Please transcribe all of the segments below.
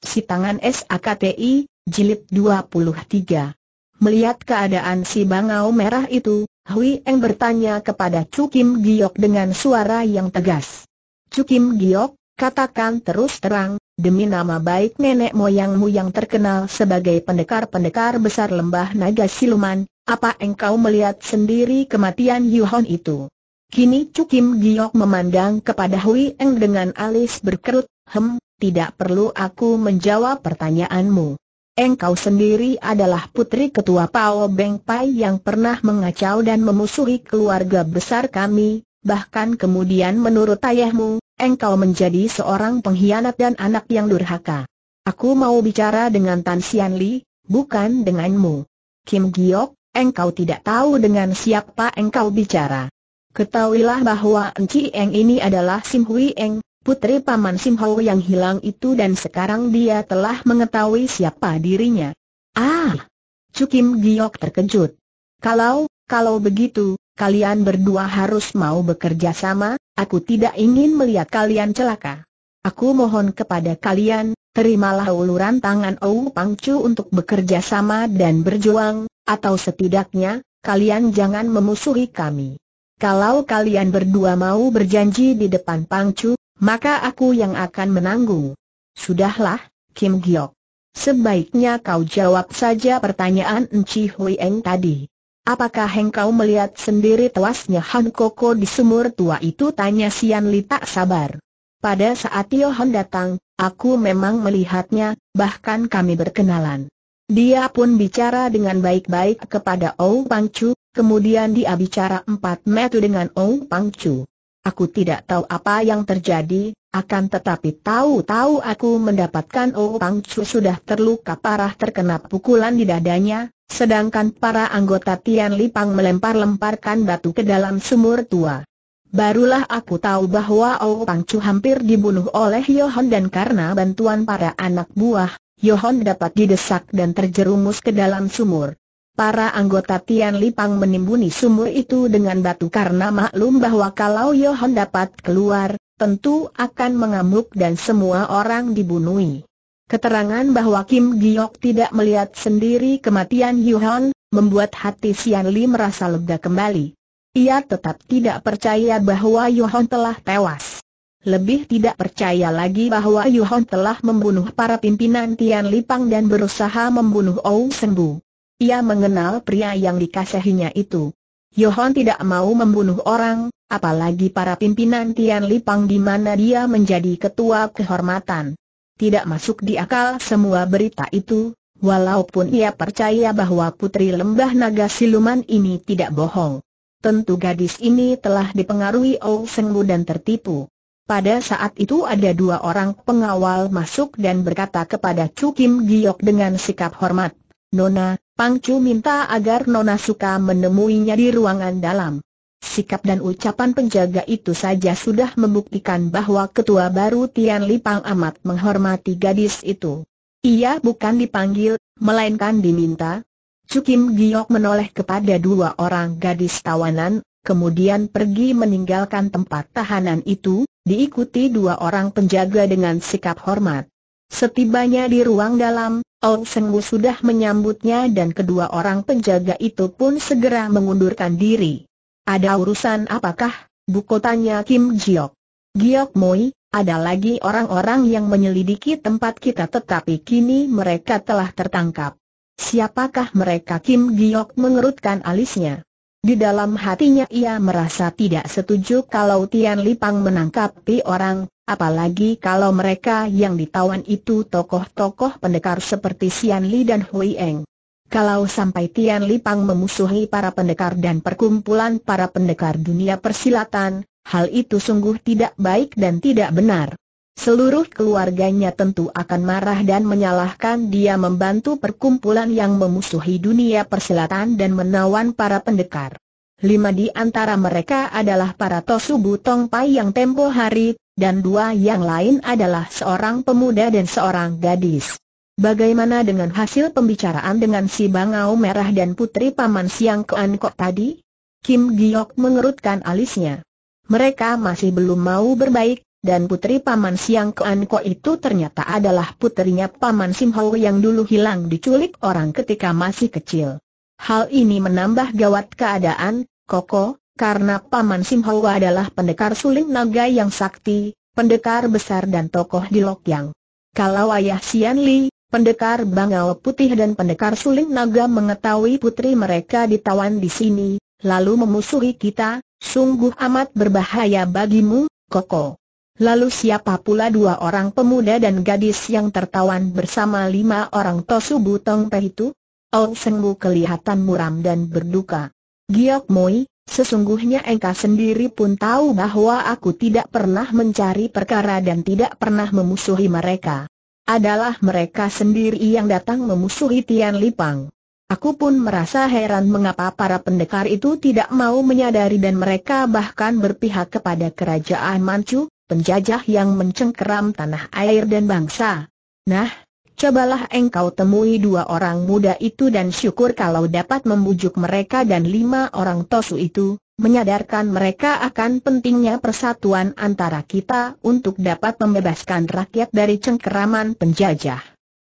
Si tangan SAKTI, jilid 23. Melihat keadaan si bangau merah itu, Hui Eng bertanya kepada Cukim Giok dengan suara yang tegas. Cukim Giok, katakan terus terang, demi nama baik nenek moyangmu yang terkenal sebagai pendekar-pendekar besar lembah naga siluman, apa engkau melihat sendiri kematian Yuhon itu? Kini Cukim Giok memandang kepada Hui Eng dengan alis berkerut, hem, tidak perlu aku menjawab pertanyaanmu. Engkau sendiri adalah putri ketua Pao Beng Pai yang pernah mengacau dan memusuhi keluarga besar kami, bahkan kemudian menurut ayahmu, engkau menjadi seorang pengkhianat dan anak yang durhaka. Aku mau bicara dengan Tan Xianli, Li, bukan denganmu. Kim Giok, engkau tidak tahu dengan siapa engkau bicara. Ketahuilah bahwa Enci Eng ini adalah Sim Hui Eng, Putri Paman Simho yang hilang itu dan sekarang dia telah mengetahui siapa dirinya. Ah! Cukim Giok terkejut. Kalau, kalau begitu, kalian berdua harus mau bekerja sama, aku tidak ingin melihat kalian celaka. Aku mohon kepada kalian, terimalah uluran tangan Ou Pangcu untuk bekerja sama dan berjuang, atau setidaknya, kalian jangan memusuhi kami. Kalau kalian berdua mau berjanji di depan Pangcu, maka aku yang akan menanggung. Sudahlah, Kim Giok. Sebaiknya kau jawab saja pertanyaan Enci Hui Eng tadi. Apakah engkau melihat sendiri tewasnya Han Koko di sumur tua itu? Tanya Sian Li tak sabar. Pada saat Tio Han datang, aku memang melihatnya, bahkan kami berkenalan. Dia pun bicara dengan baik-baik kepada Ou Pang Chu. kemudian dia bicara empat metu dengan Ou Pang Chu. Aku tidak tahu apa yang terjadi, akan tetapi tahu-tahu aku mendapatkan Oh Pang Chu sudah terluka parah terkena pukulan di dadanya, sedangkan para anggota Tian Li Pang melempar-lemparkan batu ke dalam sumur tua. Barulah aku tahu bahwa Oh Pang Chu hampir dibunuh oleh Yohon dan karena bantuan para anak buah, Yohon dapat didesak dan terjerumus ke dalam sumur. Para anggota Tian Lipang menimbuni sumur itu dengan batu karena maklum bahwa kalau Yohan dapat keluar, tentu akan mengamuk dan semua orang dibunuhi. Keterangan bahwa Kim Giok tidak melihat sendiri kematian Yohan, membuat hati Sian Li merasa lega kembali. Ia tetap tidak percaya bahwa Yohan telah tewas. Lebih tidak percaya lagi bahwa Yohan telah membunuh para pimpinan Tian Lipang dan berusaha membunuh Ou Sembu. Ia mengenal pria yang dikasihinya itu. Yohon tidak mau membunuh orang, apalagi para pimpinan Tian Lipang di mana dia menjadi ketua kehormatan. Tidak masuk di akal semua berita itu, walaupun ia percaya bahwa putri lembah naga siluman ini tidak bohong. Tentu gadis ini telah dipengaruhi Ong Bu dan tertipu. Pada saat itu ada dua orang pengawal masuk dan berkata kepada Chu Kim Giok dengan sikap hormat, Nona, Pang Chu minta agar Nona Suka menemuinya di ruangan dalam. Sikap dan ucapan penjaga itu saja sudah membuktikan bahwa ketua baru Tian Lipang amat menghormati gadis itu. Ia bukan dipanggil, melainkan diminta. Chu Kim Giok menoleh kepada dua orang gadis tawanan, kemudian pergi meninggalkan tempat tahanan itu, diikuti dua orang penjaga dengan sikap hormat. Setibanya di ruang dalam, Ong Wu sudah menyambutnya dan kedua orang penjaga itu pun segera mengundurkan diri. Ada urusan apakah? Bukotanya Kim Jiok. Giok Moi, ada lagi orang-orang yang menyelidiki tempat kita tetapi kini mereka telah tertangkap. Siapakah mereka Kim Giok mengerutkan alisnya. Di dalam hatinya ia merasa tidak setuju kalau Tian Lipang menangkapi orang, apalagi kalau mereka yang ditawan itu tokoh-tokoh pendekar seperti Xian Li dan Hui Eng. Kalau sampai Tian Lipang memusuhi para pendekar dan perkumpulan para pendekar dunia persilatan, hal itu sungguh tidak baik dan tidak benar seluruh keluarganya tentu akan marah dan menyalahkan dia membantu perkumpulan yang memusuhi dunia perselatan dan menawan para pendekar. Lima di antara mereka adalah para Tosu Butong Pai yang tempo hari, dan dua yang lain adalah seorang pemuda dan seorang gadis. Bagaimana dengan hasil pembicaraan dengan si Bangau Merah dan Putri Paman Siang Koan Kok tadi? Kim Giok mengerutkan alisnya. Mereka masih belum mau berbaik, dan putri Paman Siang Koan Ko itu ternyata adalah putrinya Paman Sim yang dulu hilang diculik orang ketika masih kecil. Hal ini menambah gawat keadaan, Koko, karena Paman Sim adalah pendekar suling naga yang sakti, pendekar besar dan tokoh di Lokyang. Kalau ayah Sian Li, pendekar Bangau Putih dan pendekar suling naga mengetahui putri mereka ditawan di sini, lalu memusuhi kita, sungguh amat berbahaya bagimu, Koko. Lalu siapa pula dua orang pemuda dan gadis yang tertawan bersama lima orang Tosu Butong Peh itu? Ong Sengmu kelihatan muram dan berduka. Giok Moi, sesungguhnya engkau sendiri pun tahu bahwa aku tidak pernah mencari perkara dan tidak pernah memusuhi mereka. Adalah mereka sendiri yang datang memusuhi Tian Lipang. Aku pun merasa heran mengapa para pendekar itu tidak mau menyadari dan mereka bahkan berpihak kepada kerajaan Manchu, penjajah yang mencengkeram tanah air dan bangsa. Nah, Cobalah engkau temui dua orang muda itu dan syukur kalau dapat membujuk mereka dan lima orang tosu itu, menyadarkan mereka akan pentingnya persatuan antara kita untuk dapat membebaskan rakyat dari cengkeraman penjajah.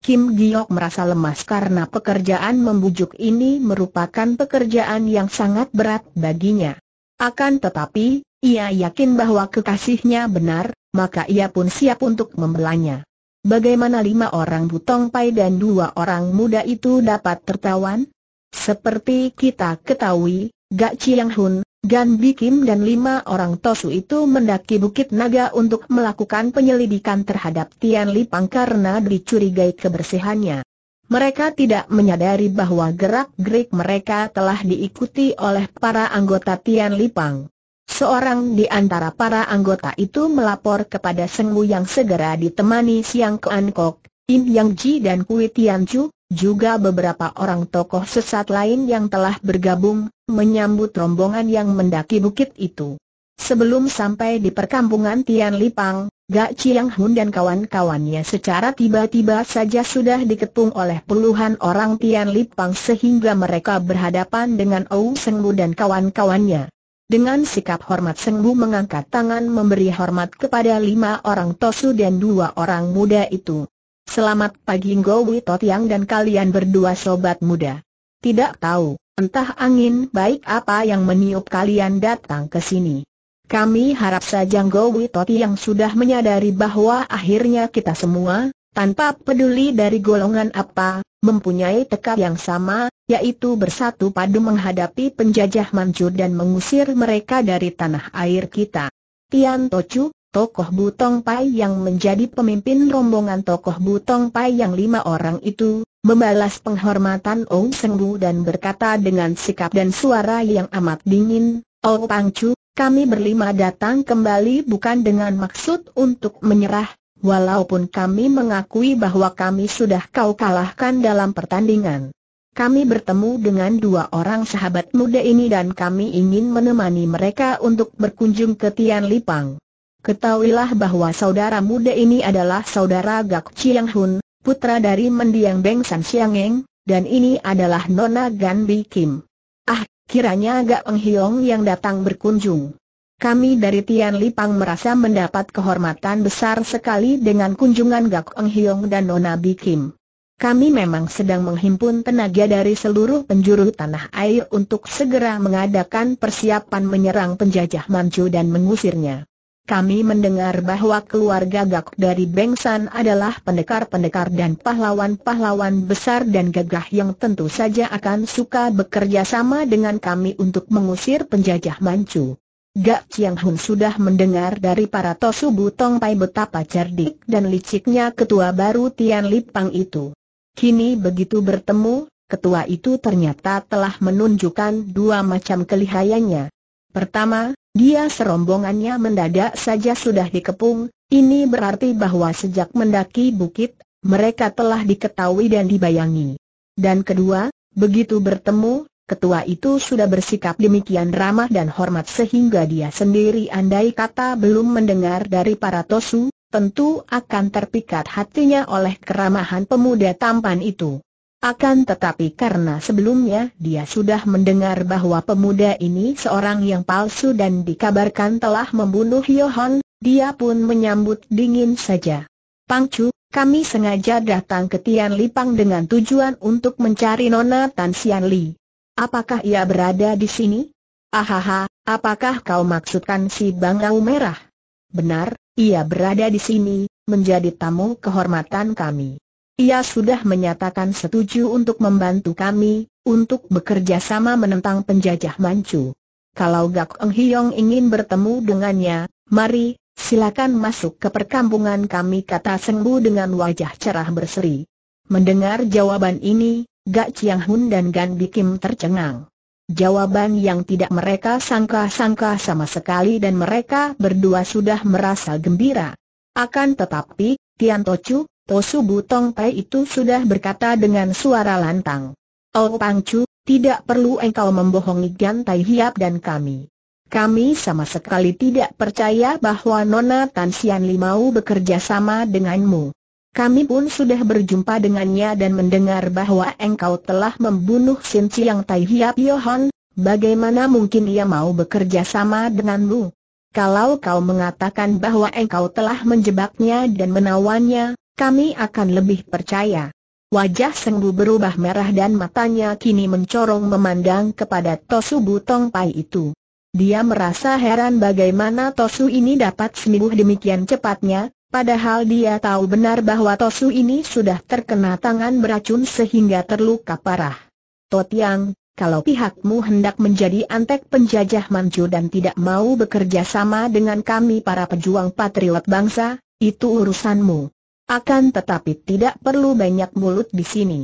Kim Giok merasa lemas karena pekerjaan membujuk ini merupakan pekerjaan yang sangat berat baginya. Akan tetapi, ia yakin bahwa kekasihnya benar, maka ia pun siap untuk membelanya. Bagaimana lima orang Butong Pai dan dua orang muda itu dapat tertawan? Seperti kita ketahui, Gak Chiang Hun, Gan Kim dan lima orang Tosu itu mendaki Bukit Naga untuk melakukan penyelidikan terhadap Tian Li Pang karena dicurigai kebersihannya. Mereka tidak menyadari bahwa gerak-gerik mereka telah diikuti oleh para anggota Tian Li Pang. Seorang di antara para anggota itu melapor kepada Seng yang segera ditemani Siang Keankok, Kok, Im Yang Ji dan Kui Tian Ju, juga beberapa orang tokoh sesat lain yang telah bergabung, menyambut rombongan yang mendaki bukit itu. Sebelum sampai di perkampungan Tian Lipang, Gak Chiang Hun dan kawan-kawannya secara tiba-tiba saja sudah diketung oleh puluhan orang Tian Lipang sehingga mereka berhadapan dengan Ou Seng dan kawan-kawannya. Dengan sikap hormat Sengbu mengangkat tangan memberi hormat kepada lima orang Tosu dan dua orang muda itu. Selamat pagi Ngowi Totiang dan kalian berdua sobat muda. Tidak tahu, entah angin baik apa yang meniup kalian datang ke sini. Kami harap saja Ngowi Totiang sudah menyadari bahwa akhirnya kita semua, tanpa peduli dari golongan apa, mempunyai tekad yang sama, yaitu bersatu padu menghadapi penjajah Manchur dan mengusir mereka dari tanah air kita. Tian Tochu, tokoh Butong Pai yang menjadi pemimpin rombongan tokoh Butong Pai yang lima orang itu, membalas penghormatan Ong Sengbu dan berkata dengan sikap dan suara yang amat dingin, Oh Pangchu, kami berlima datang kembali bukan dengan maksud untuk menyerah, Walaupun kami mengakui bahwa kami sudah kau kalahkan dalam pertandingan. Kami bertemu dengan dua orang sahabat muda ini dan kami ingin menemani mereka untuk berkunjung ke Tian Lipang. Ketahuilah bahwa saudara muda ini adalah saudara Gak Chiang Hun, putra dari mendiang Beng San Eng, dan ini adalah Nona Gan Bi Kim. Ah, kiranya Gak Eng Hiong yang datang berkunjung kami dari Tian Lipang merasa mendapat kehormatan besar sekali dengan kunjungan Gak Eng Hiong dan Nona Kim. Kami memang sedang menghimpun tenaga dari seluruh penjuru tanah air untuk segera mengadakan persiapan menyerang penjajah Manchu dan mengusirnya. Kami mendengar bahwa keluarga Gak dari Bengsan adalah pendekar-pendekar dan pahlawan-pahlawan besar dan gagah yang tentu saja akan suka bekerja sama dengan kami untuk mengusir penjajah Manchu. Gak Chiang Hun sudah mendengar dari para Tosu Butong Pai betapa cerdik dan liciknya ketua baru Tian Lipang itu. Kini begitu bertemu, ketua itu ternyata telah menunjukkan dua macam kelihayannya. Pertama, dia serombongannya mendadak saja sudah dikepung, ini berarti bahwa sejak mendaki bukit, mereka telah diketahui dan dibayangi. Dan kedua, begitu bertemu, Ketua itu sudah bersikap demikian ramah dan hormat sehingga dia sendiri andai kata belum mendengar dari para tosu, tentu akan terpikat hatinya oleh keramahan pemuda tampan itu. Akan tetapi karena sebelumnya dia sudah mendengar bahwa pemuda ini seorang yang palsu dan dikabarkan telah membunuh Yohan, dia pun menyambut dingin saja. Pangcu, kami sengaja datang ke Tian Lipang dengan tujuan untuk mencari Nona Tan Xianli. Apakah ia berada di sini? Ahaha, apakah kau maksudkan si bangau merah? Benar, ia berada di sini, menjadi tamu kehormatan kami. Ia sudah menyatakan setuju untuk membantu kami, untuk bekerja sama menentang penjajah Manchu. Kalau Gak Eng Hiong ingin bertemu dengannya, mari, silakan masuk ke perkampungan kami kata Sengbu dengan wajah cerah berseri. Mendengar jawaban ini, Gak Chiang Hun dan Gan Bikim tercengang. Jawaban yang tidak mereka sangka-sangka sama sekali dan mereka berdua sudah merasa gembira. Akan tetapi, Tian Tochu, Tosu Butong Pai itu sudah berkata dengan suara lantang. Oh Pang Chu, tidak perlu engkau membohongi Gan Tai Hiap dan kami. Kami sama sekali tidak percaya bahwa Nona Tan Sian Limau bekerja sama denganmu. Kami pun sudah berjumpa dengannya dan mendengar bahwa engkau telah membunuh Sin Chiang Tai Hiap Yohan, bagaimana mungkin ia mau bekerja sama denganmu? Kalau kau mengatakan bahwa engkau telah menjebaknya dan menawannya, kami akan lebih percaya. Wajah Sengbu berubah merah dan matanya kini mencorong memandang kepada Tosu Butong Pai itu. Dia merasa heran bagaimana Tosu ini dapat sembuh demikian cepatnya, Padahal dia tahu benar bahwa Tosu ini sudah terkena tangan beracun sehingga terluka parah. Totiang, kalau pihakmu hendak menjadi antek penjajah Manchu dan tidak mau bekerja sama dengan kami para pejuang patriot bangsa, itu urusanmu. Akan tetapi tidak perlu banyak mulut di sini.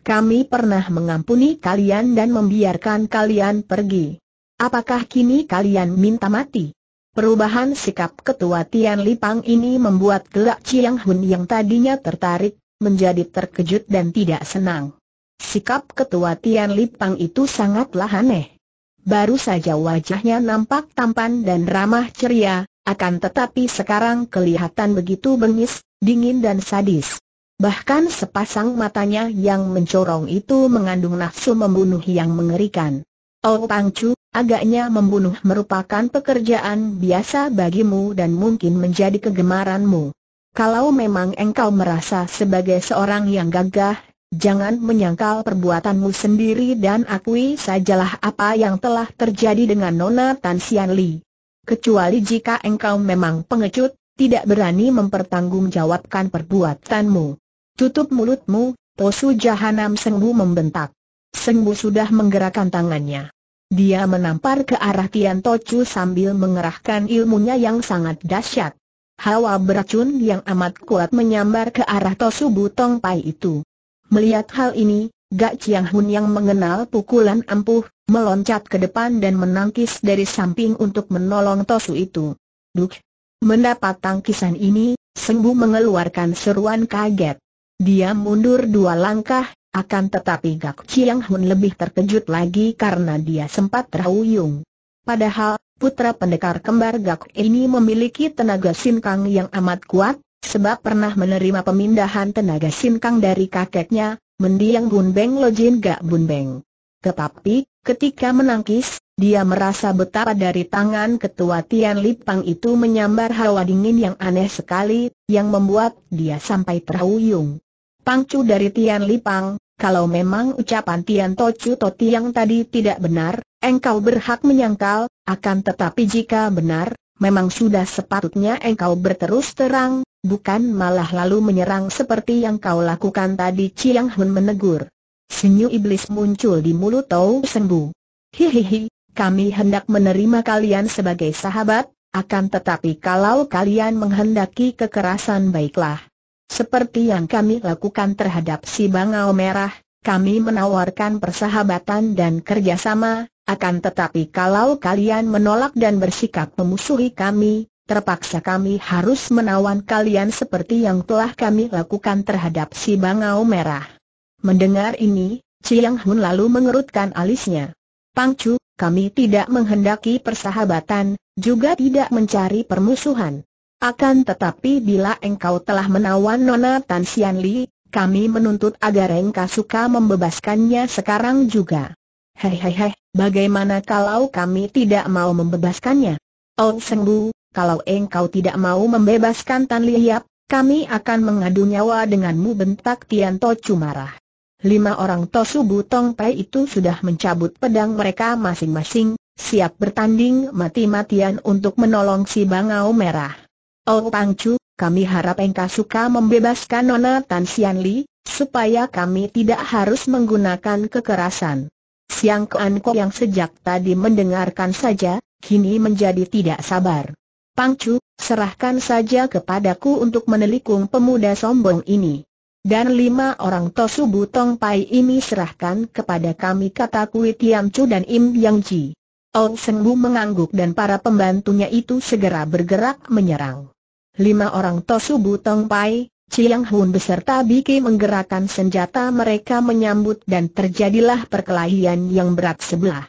Kami pernah mengampuni kalian dan membiarkan kalian pergi. Apakah kini kalian minta mati? Perubahan sikap ketua Tian Lipang ini membuat gelak Chiang Hun yang tadinya tertarik, menjadi terkejut dan tidak senang. Sikap ketua Tian Lipang itu sangatlah aneh. Baru saja wajahnya nampak tampan dan ramah ceria, akan tetapi sekarang kelihatan begitu bengis, dingin dan sadis. Bahkan sepasang matanya yang mencorong itu mengandung nafsu membunuh yang mengerikan. Oh Chu, agaknya membunuh merupakan pekerjaan biasa bagimu dan mungkin menjadi kegemaranmu. Kalau memang engkau merasa sebagai seorang yang gagah, jangan menyangkal perbuatanmu sendiri dan akui sajalah apa yang telah terjadi dengan Nona Tan Xian Li. Kecuali jika engkau memang pengecut, tidak berani mempertanggungjawabkan perbuatanmu. Tutup mulutmu, Tosu Jahanam Sengbu membentak. Sengbu sudah menggerakkan tangannya. Dia menampar ke arah Tian Tocu sambil mengerahkan ilmunya yang sangat dahsyat. Hawa beracun yang amat kuat menyambar ke arah Tosu Butong Pai itu. Melihat hal ini, Gak Chiang Hun yang mengenal pukulan ampuh, meloncat ke depan dan menangkis dari samping untuk menolong Tosu itu. Duk! Mendapat tangkisan ini, Sembu mengeluarkan seruan kaget. Dia mundur dua langkah, akan tetapi Gak Chiang Hun lebih terkejut lagi karena dia sempat terhuyung. Padahal, putra pendekar kembar Gak ini memiliki tenaga sinkang yang amat kuat, sebab pernah menerima pemindahan tenaga sinkang dari kakeknya, mendiang Bun Lo Lojin Gak Bun Beng. Tetapi, ketika menangkis, dia merasa betapa dari tangan ketua Tian Lipang itu menyambar hawa dingin yang aneh sekali, yang membuat dia sampai terhuyung pangcu dari Tian Lipang, kalau memang ucapan Tian Tocu Toti yang tadi tidak benar, engkau berhak menyangkal, akan tetapi jika benar, memang sudah sepatutnya engkau berterus terang, bukan malah lalu menyerang seperti yang kau lakukan tadi Chiang Hun menegur. Senyum iblis muncul di mulut Tau Sembu. Hihihi, kami hendak menerima kalian sebagai sahabat, akan tetapi kalau kalian menghendaki kekerasan baiklah. Seperti yang kami lakukan terhadap si Bangau Merah, kami menawarkan persahabatan dan kerjasama, akan tetapi kalau kalian menolak dan bersikap memusuhi kami, terpaksa kami harus menawan kalian seperti yang telah kami lakukan terhadap si Bangau Merah. Mendengar ini, Chiang Hun lalu mengerutkan alisnya. Pangcu, kami tidak menghendaki persahabatan, juga tidak mencari permusuhan. Akan tetapi bila engkau telah menawan Nona Tan Sian Li, kami menuntut agar engkau suka membebaskannya sekarang juga. Hehehe, bagaimana kalau kami tidak mau membebaskannya? Oh Bu, kalau engkau tidak mau membebaskan Tan Liap, kami akan mengadu nyawa denganmu bentak Tian Cumarah. marah. Lima orang Tosu Butong Pai itu sudah mencabut pedang mereka masing-masing, siap bertanding mati-matian untuk menolong si Bangau Merah. Oh Pang Chu, kami harap engkau suka membebaskan Nona Tan Sian Li, supaya kami tidak harus menggunakan kekerasan. Siang Ke Ko yang sejak tadi mendengarkan saja, kini menjadi tidak sabar. Pang Chu, serahkan saja kepadaku untuk menelikung pemuda sombong ini. Dan lima orang Tosu Butong Pai ini serahkan kepada kami kata Kui Tiam Chu dan Im Yang Ji. Ong oh, Seng Bu mengangguk dan para pembantunya itu segera bergerak menyerang lima orang Tosu Butong Pai, Chiang Hun beserta Biki menggerakkan senjata mereka menyambut dan terjadilah perkelahian yang berat sebelah.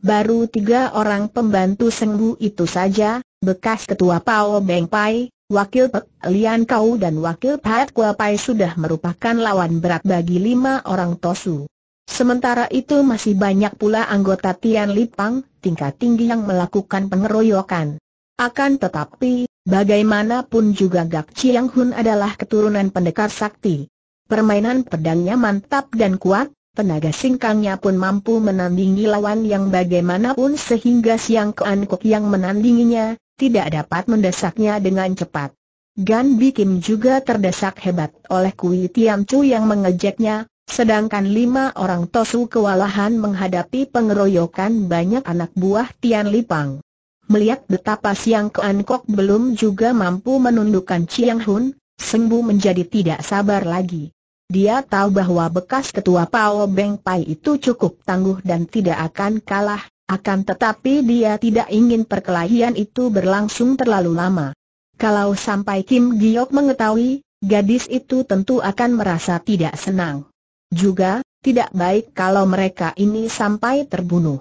Baru tiga orang pembantu Sengbu itu saja, bekas ketua Pao Beng Pai, wakil Pek Lian Kau dan wakil Pat Kua Pai sudah merupakan lawan berat bagi lima orang Tosu. Sementara itu masih banyak pula anggota Tian Lipang, tingkat tinggi yang melakukan pengeroyokan. Akan tetapi, Bagaimanapun juga Gak Chiang Hun adalah keturunan pendekar sakti. Permainan pedangnya mantap dan kuat, tenaga singkangnya pun mampu menandingi lawan yang bagaimanapun sehingga Siang Kean Kok yang menandinginya, tidak dapat mendesaknya dengan cepat. Gan Bi Kim juga terdesak hebat oleh Kui Tiam Chu yang mengejeknya, sedangkan lima orang Tosu kewalahan menghadapi pengeroyokan banyak anak buah Tian Lipang. Melihat betapa Siang Kuan Kok belum juga mampu menundukkan Chiang Hun, sembuh menjadi tidak sabar lagi. Dia tahu bahwa bekas ketua Pao Beng Pai itu cukup tangguh dan tidak akan kalah, akan tetapi dia tidak ingin perkelahian itu berlangsung terlalu lama. Kalau sampai Kim Giok mengetahui, gadis itu tentu akan merasa tidak senang. Juga, tidak baik kalau mereka ini sampai terbunuh.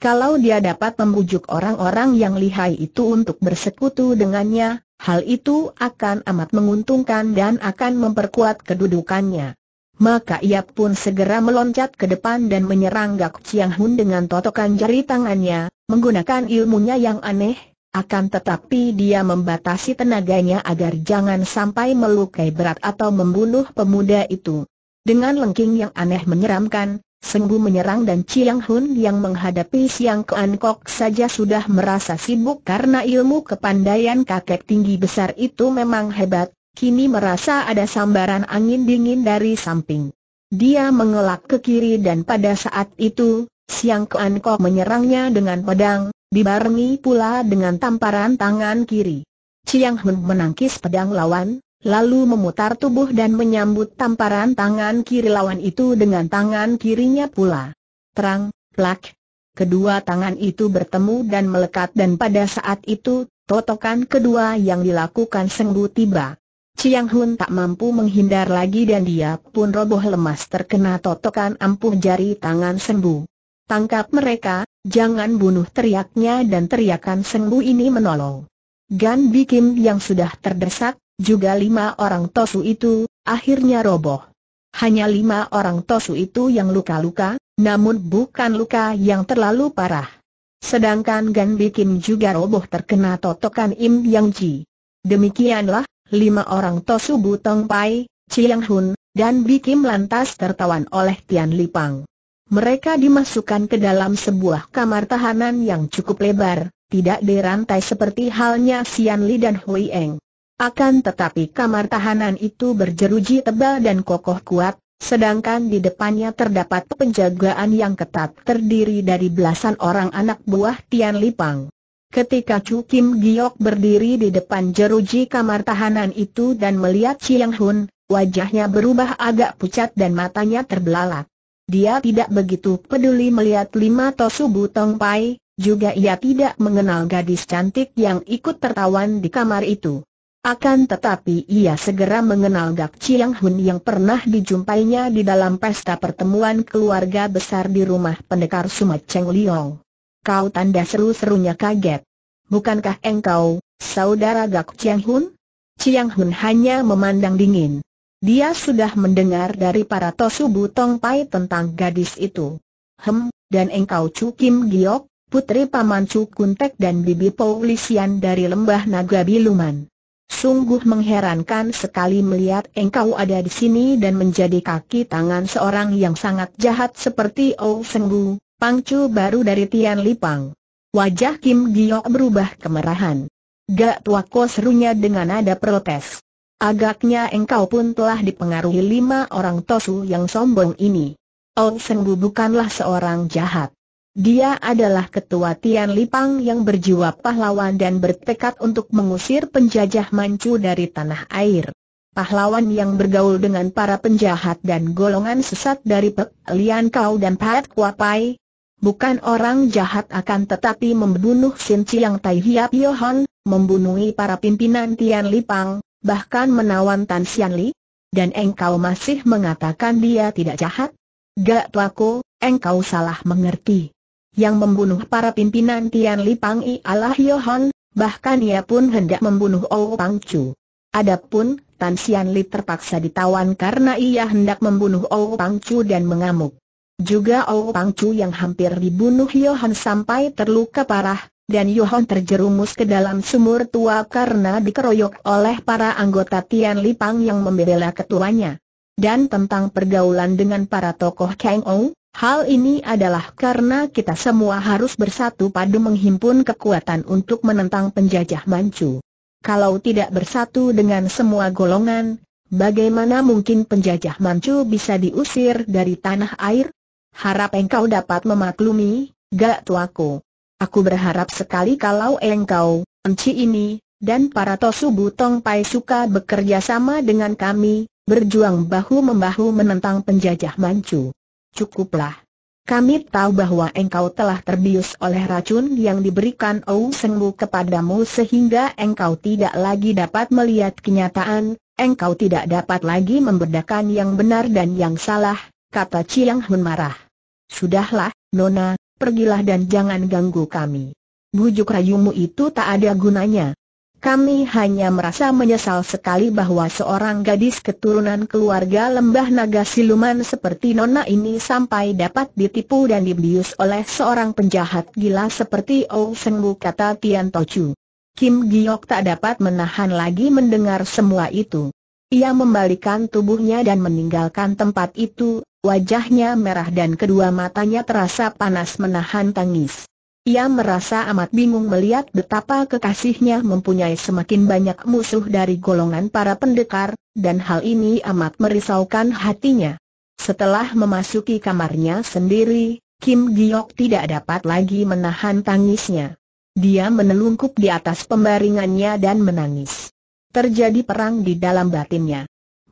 Kalau dia dapat membujuk orang-orang yang lihai itu untuk bersekutu dengannya, hal itu akan amat menguntungkan dan akan memperkuat kedudukannya. Maka ia pun segera meloncat ke depan dan menyerang Gak Chiang Hun dengan totokan jari tangannya, menggunakan ilmunya yang aneh, akan tetapi dia membatasi tenaganya agar jangan sampai melukai berat atau membunuh pemuda itu. Dengan lengking yang aneh menyeramkan, Sembu menyerang dan Chiang Hun yang menghadapi Siang Kuan Kok saja sudah merasa sibuk karena ilmu kepandaian kakek tinggi besar itu memang hebat, kini merasa ada sambaran angin dingin dari samping. Dia mengelak ke kiri dan pada saat itu, Siang Kuan Kok menyerangnya dengan pedang, dibarengi pula dengan tamparan tangan kiri. Chiang Hun menangkis pedang lawan, lalu memutar tubuh dan menyambut tamparan tangan kiri lawan itu dengan tangan kirinya pula. Terang, plak. Kedua tangan itu bertemu dan melekat dan pada saat itu, totokan kedua yang dilakukan senggu tiba. Chiang Hun tak mampu menghindar lagi dan dia pun roboh lemas terkena totokan ampuh jari tangan senggu. Tangkap mereka, jangan bunuh teriaknya dan teriakan senggu ini menolong. Gan Bikim yang sudah terdesak, juga lima orang tosu itu, akhirnya roboh. Hanya lima orang tosu itu yang luka-luka, namun bukan luka yang terlalu parah. Sedangkan Gan Bikim juga roboh terkena totokan Im Yang Ji. Demikianlah, lima orang Tosu Butong Pai, Chiang Hun, dan Bikim lantas tertawan oleh Tian Lipang. Mereka dimasukkan ke dalam sebuah kamar tahanan yang cukup lebar, tidak dirantai seperti halnya Sian Li dan Hui Eng. Akan tetapi kamar tahanan itu berjeruji tebal dan kokoh kuat, sedangkan di depannya terdapat penjagaan yang ketat terdiri dari belasan orang anak buah Tian Lipang. Ketika Chu Kim Giok berdiri di depan jeruji kamar tahanan itu dan melihat Chiang Hun, wajahnya berubah agak pucat dan matanya terbelalak. Dia tidak begitu peduli melihat lima tosu butong pai, juga ia tidak mengenal gadis cantik yang ikut tertawan di kamar itu. Akan tetapi ia segera mengenal Gak Chiang Hun yang pernah dijumpainya di dalam pesta pertemuan keluarga besar di rumah pendekar Sumat Cheng Liong. Kau tanda seru-serunya kaget. Bukankah engkau, saudara Gak Chiang Hun? Chiang Hun hanya memandang dingin. Dia sudah mendengar dari para Tosu Butong Pai tentang gadis itu. Hem, dan engkau Chu Kim Giok, putri paman Chu Kuntek dan bibi Paulisian dari lembah naga Biluman. Sungguh mengherankan sekali melihat engkau ada di sini dan menjadi kaki tangan seorang yang sangat jahat seperti Oh Senggu, pangcu baru dari Tian Lipang. Wajah Kim Giok berubah kemerahan. Gak tua kau serunya dengan nada protes. Agaknya engkau pun telah dipengaruhi lima orang tosu yang sombong ini. Oh Senggu bukanlah seorang jahat. Dia adalah ketua Tian Lipang yang berjiwa pahlawan dan bertekad untuk mengusir penjajah Manchu dari tanah air. Pahlawan yang bergaul dengan para penjahat dan golongan sesat dari Pek Lian Kau dan Pat Kuapai. Bukan orang jahat akan tetapi membunuh Sin Chiang Tai Hiap Yohan, membunuhi para pimpinan Tian Lipang, bahkan menawan Tan Xian Li. Dan engkau masih mengatakan dia tidak jahat? Gak tuaku, engkau salah mengerti yang membunuh para pimpinan Tian Li Pang I Allah Yohan, bahkan ia pun hendak membunuh Ou Pang Chu. Adapun, Tan Xian Li terpaksa ditawan karena ia hendak membunuh Ou Pang Chu dan mengamuk. Juga Ou Pang Chu yang hampir dibunuh Yohan sampai terluka parah, dan Yohan terjerumus ke dalam sumur tua karena dikeroyok oleh para anggota Tian Li Pang yang membela ketuanya. Dan tentang pergaulan dengan para tokoh Kang Ou, Hal ini adalah karena kita semua harus bersatu padu menghimpun kekuatan untuk menentang penjajah Manchu. Kalau tidak bersatu dengan semua golongan, bagaimana mungkin penjajah Manchu bisa diusir dari tanah air? Harap engkau dapat memaklumi, gak tuaku. Aku berharap sekali kalau engkau, enci ini, dan para Tosu Butong Pai suka bekerja sama dengan kami, berjuang bahu-membahu menentang penjajah Manchu. Cukuplah. Kami tahu bahwa engkau telah terbius oleh racun yang diberikan Ou Sengwu kepadamu sehingga engkau tidak lagi dapat melihat kenyataan, engkau tidak dapat lagi membedakan yang benar dan yang salah, kata Chiang Hun marah. Sudahlah, Nona, pergilah dan jangan ganggu kami. Bujuk rayumu itu tak ada gunanya, kami hanya merasa menyesal sekali bahwa seorang gadis keturunan keluarga lembah naga siluman seperti Nona ini sampai dapat ditipu dan dibius oleh seorang penjahat gila seperti Oh Sengwu kata Tian Tochu. Kim Giok tak dapat menahan lagi mendengar semua itu. Ia membalikan tubuhnya dan meninggalkan tempat itu, wajahnya merah dan kedua matanya terasa panas menahan tangis. Ia merasa amat bingung melihat betapa kekasihnya mempunyai semakin banyak musuh dari golongan para pendekar, dan hal ini amat merisaukan hatinya. Setelah memasuki kamarnya sendiri, Kim Giok tidak dapat lagi menahan tangisnya. Dia menelungkup di atas pembaringannya dan menangis. Terjadi perang di dalam batinnya.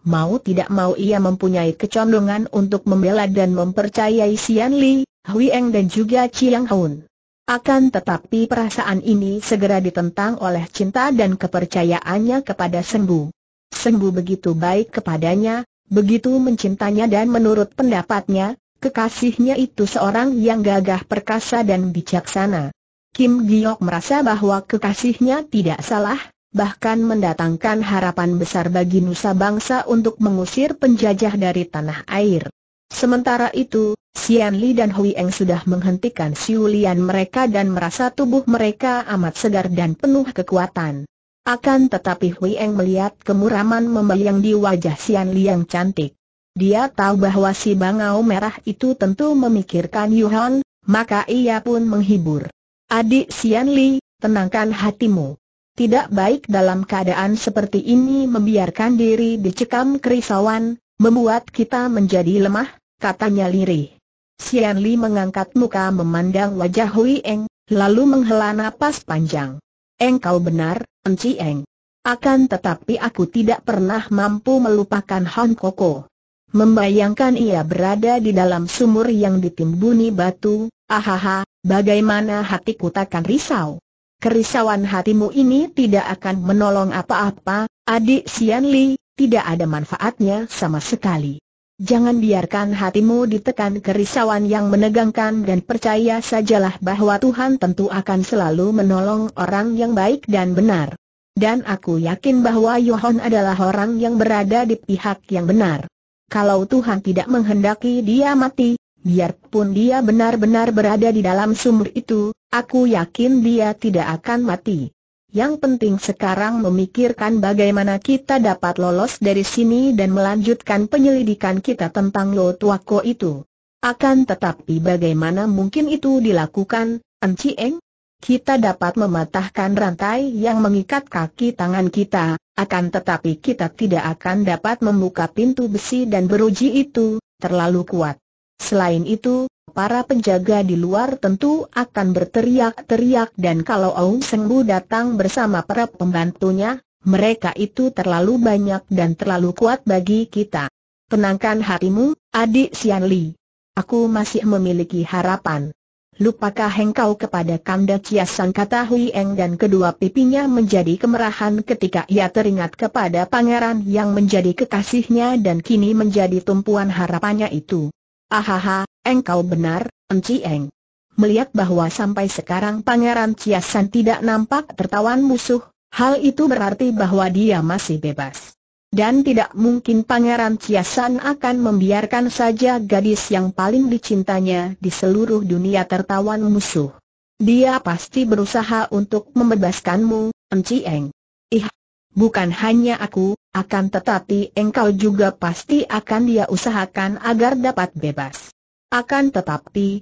Mau tidak mau ia mempunyai kecondongan untuk membela dan mempercayai Xian Li, Hui Eng dan juga Chiang Hun. Akan tetapi perasaan ini segera ditentang oleh cinta dan kepercayaannya kepada Sembu. Sembu begitu baik kepadanya, begitu mencintanya dan menurut pendapatnya, kekasihnya itu seorang yang gagah perkasa dan bijaksana. Kim Giok merasa bahwa kekasihnya tidak salah, bahkan mendatangkan harapan besar bagi nusa bangsa untuk mengusir penjajah dari tanah air. Sementara itu, Xian Li dan Hui Eng sudah menghentikan siulian mereka dan merasa tubuh mereka amat segar dan penuh kekuatan. Akan tetapi Hui Eng melihat kemuraman membayang di wajah Xian Li yang cantik. Dia tahu bahwa si bangau merah itu tentu memikirkan Yuhan, maka ia pun menghibur. Adik Xian Li, tenangkan hatimu. Tidak baik dalam keadaan seperti ini membiarkan diri dicekam kerisauan, membuat kita menjadi lemah, katanya lirih. Xian Li mengangkat muka memandang wajah Hui Eng, lalu menghela nafas panjang. Engkau benar, Enci Eng. Akan tetapi aku tidak pernah mampu melupakan Han Koko. Membayangkan ia berada di dalam sumur yang ditimbuni batu, ahaha, bagaimana hatiku takkan risau. Kerisauan hatimu ini tidak akan menolong apa-apa, adik Xian Li, tidak ada manfaatnya sama sekali. Jangan biarkan hatimu ditekan kerisauan yang menegangkan dan percaya sajalah bahwa Tuhan tentu akan selalu menolong orang yang baik dan benar. Dan aku yakin bahwa Yohon adalah orang yang berada di pihak yang benar. Kalau Tuhan tidak menghendaki dia mati, biarpun dia benar-benar berada di dalam sumur itu, aku yakin dia tidak akan mati. Yang penting sekarang memikirkan bagaimana kita dapat lolos dari sini dan melanjutkan penyelidikan kita tentang Lo Tuako itu. Akan tetapi bagaimana mungkin itu dilakukan, Enci Eng? Kita dapat mematahkan rantai yang mengikat kaki tangan kita, akan tetapi kita tidak akan dapat membuka pintu besi dan beruji itu, terlalu kuat. Selain itu, para penjaga di luar tentu akan berteriak-teriak dan kalau Aung Sengbu datang bersama para pembantunya, mereka itu terlalu banyak dan terlalu kuat bagi kita. Tenangkan hatimu, adik Sian Li. Aku masih memiliki harapan. Lupakah engkau kepada kanda ciasan kata Hui Eng dan kedua pipinya menjadi kemerahan ketika ia teringat kepada pangeran yang menjadi kekasihnya dan kini menjadi tumpuan harapannya itu. Ahaha, engkau benar, Enci Eng. Melihat bahwa sampai sekarang Pangeran Ciasan tidak nampak tertawan musuh, hal itu berarti bahwa dia masih bebas. Dan tidak mungkin Pangeran Ciasan akan membiarkan saja gadis yang paling dicintanya di seluruh dunia tertawan musuh. Dia pasti berusaha untuk membebaskanmu, Enci Eng. Ih, bukan hanya aku, akan tetapi engkau juga pasti akan dia usahakan agar dapat bebas. Akan tetapi,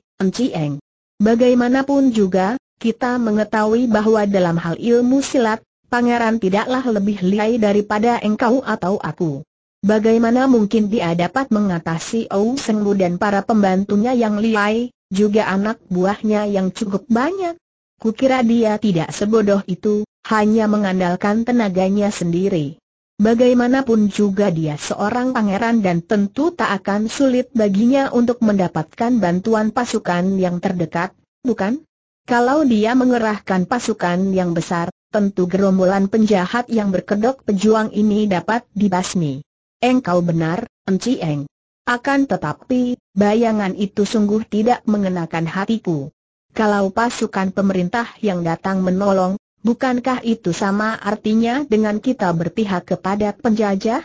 eng. bagaimanapun juga, kita mengetahui bahwa dalam hal ilmu silat, pangeran tidaklah lebih lihai daripada engkau atau aku. Bagaimana mungkin dia dapat mengatasi Ou Sengmu dan para pembantunya yang lihai, juga anak buahnya yang cukup banyak? Kukira dia tidak sebodoh itu, hanya mengandalkan tenaganya sendiri. Bagaimanapun juga dia seorang pangeran dan tentu tak akan sulit baginya untuk mendapatkan bantuan pasukan yang terdekat, bukan? Kalau dia mengerahkan pasukan yang besar, tentu gerombolan penjahat yang berkedok pejuang ini dapat dibasmi. Engkau benar, Enci Eng. Akan tetapi, bayangan itu sungguh tidak mengenakan hatiku. Kalau pasukan pemerintah yang datang menolong, Bukankah itu sama artinya dengan kita berpihak kepada penjajah?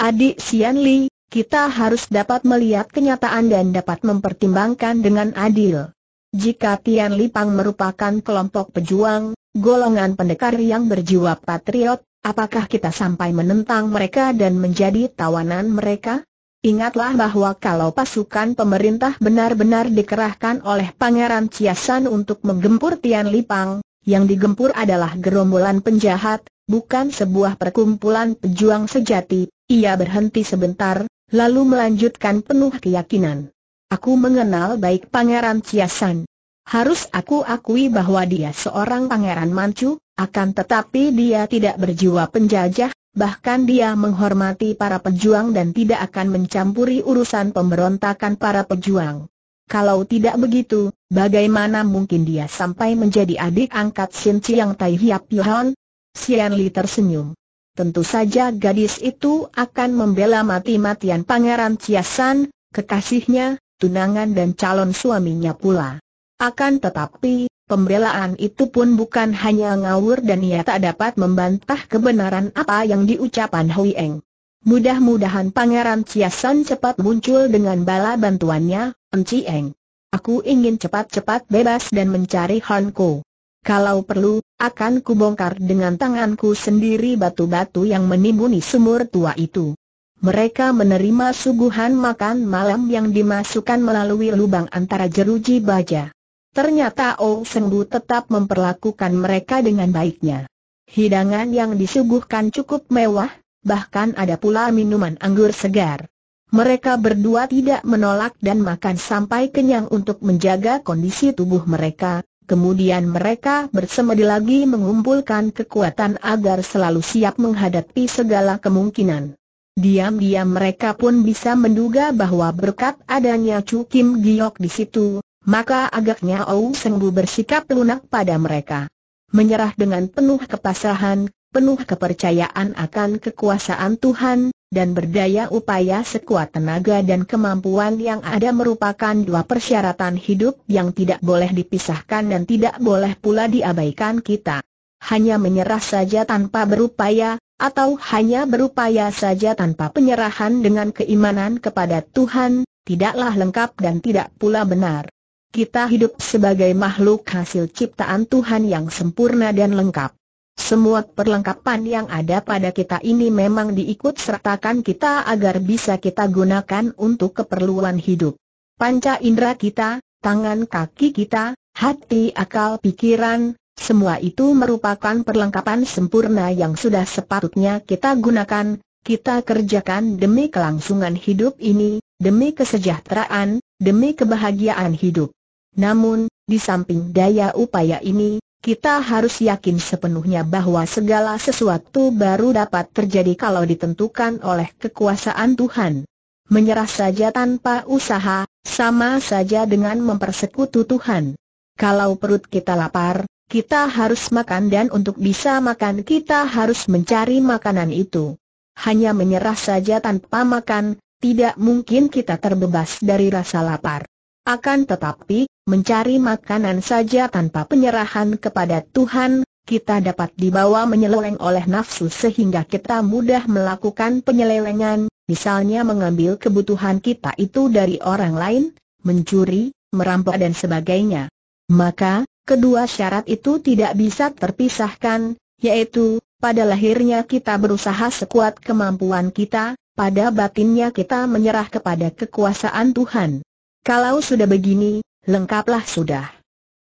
Adik Sian Li, kita harus dapat melihat kenyataan dan dapat mempertimbangkan dengan adil. Jika Tian Li Pang merupakan kelompok pejuang, golongan pendekar yang berjiwa patriot, apakah kita sampai menentang mereka dan menjadi tawanan mereka? Ingatlah bahwa kalau pasukan pemerintah benar-benar dikerahkan oleh Pangeran Ciasan untuk menggempur Tian Lipang, yang digempur adalah gerombolan penjahat, bukan sebuah perkumpulan pejuang sejati, ia berhenti sebentar, lalu melanjutkan penuh keyakinan. Aku mengenal baik Pangeran Ciasan. Harus aku akui bahwa dia seorang pangeran mancu, akan tetapi dia tidak berjiwa penjajah, bahkan dia menghormati para pejuang dan tidak akan mencampuri urusan pemberontakan para pejuang. Kalau tidak begitu, Bagaimana mungkin dia sampai menjadi adik angkat Sin Chiang Tai Hiap Yohan? Sian Li tersenyum. Tentu saja gadis itu akan membela mati-matian Pangeran Chiasan, kekasihnya, tunangan dan calon suaminya pula. Akan tetapi, pembelaan itu pun bukan hanya ngawur dan ia tak dapat membantah kebenaran apa yang diucapkan Hui Eng. Mudah-mudahan Pangeran Chiasan cepat muncul dengan bala bantuannya, Enci Eng. Aku ingin cepat-cepat bebas dan mencari Ko. Kalau perlu, akan kubongkar dengan tanganku sendiri batu-batu yang menimbuni sumur tua itu. Mereka menerima suguhan makan malam yang dimasukkan melalui lubang antara jeruji baja. Ternyata Oh Sengbu tetap memperlakukan mereka dengan baiknya. Hidangan yang disuguhkan cukup mewah, bahkan ada pula minuman anggur segar. Mereka berdua tidak menolak dan makan sampai kenyang untuk menjaga kondisi tubuh mereka, kemudian mereka bersemedi lagi mengumpulkan kekuatan agar selalu siap menghadapi segala kemungkinan. Diam-diam mereka pun bisa menduga bahwa berkat adanya Chu Kim Giok di situ, maka agaknya Ou Sengbu bersikap lunak pada mereka. Menyerah dengan penuh kepasahan, penuh kepercayaan akan kekuasaan Tuhan, dan berdaya upaya sekuat tenaga dan kemampuan yang ada merupakan dua persyaratan hidup yang tidak boleh dipisahkan dan tidak boleh pula diabaikan kita. Hanya menyerah saja tanpa berupaya, atau hanya berupaya saja tanpa penyerahan dengan keimanan kepada Tuhan, tidaklah lengkap dan tidak pula benar. Kita hidup sebagai makhluk hasil ciptaan Tuhan yang sempurna dan lengkap. Semua perlengkapan yang ada pada kita ini memang diikut sertakan kita agar bisa kita gunakan untuk keperluan hidup. Panca indera kita, tangan kaki kita, hati akal pikiran, semua itu merupakan perlengkapan sempurna yang sudah sepatutnya kita gunakan, kita kerjakan demi kelangsungan hidup ini, demi kesejahteraan, demi kebahagiaan hidup. Namun, di samping daya upaya ini, kita harus yakin sepenuhnya bahwa segala sesuatu baru dapat terjadi kalau ditentukan oleh kekuasaan Tuhan. Menyerah saja tanpa usaha, sama saja dengan mempersekutu Tuhan. Kalau perut kita lapar, kita harus makan dan untuk bisa makan kita harus mencari makanan itu. Hanya menyerah saja tanpa makan, tidak mungkin kita terbebas dari rasa lapar. Akan tetapi, mencari makanan saja tanpa penyerahan kepada Tuhan, kita dapat dibawa menyeleweng oleh nafsu sehingga kita mudah melakukan penyelewengan, misalnya mengambil kebutuhan kita itu dari orang lain, mencuri, merampok dan sebagainya. Maka, kedua syarat itu tidak bisa terpisahkan, yaitu, pada lahirnya kita berusaha sekuat kemampuan kita, pada batinnya kita menyerah kepada kekuasaan Tuhan. Kalau sudah begini, lengkaplah sudah.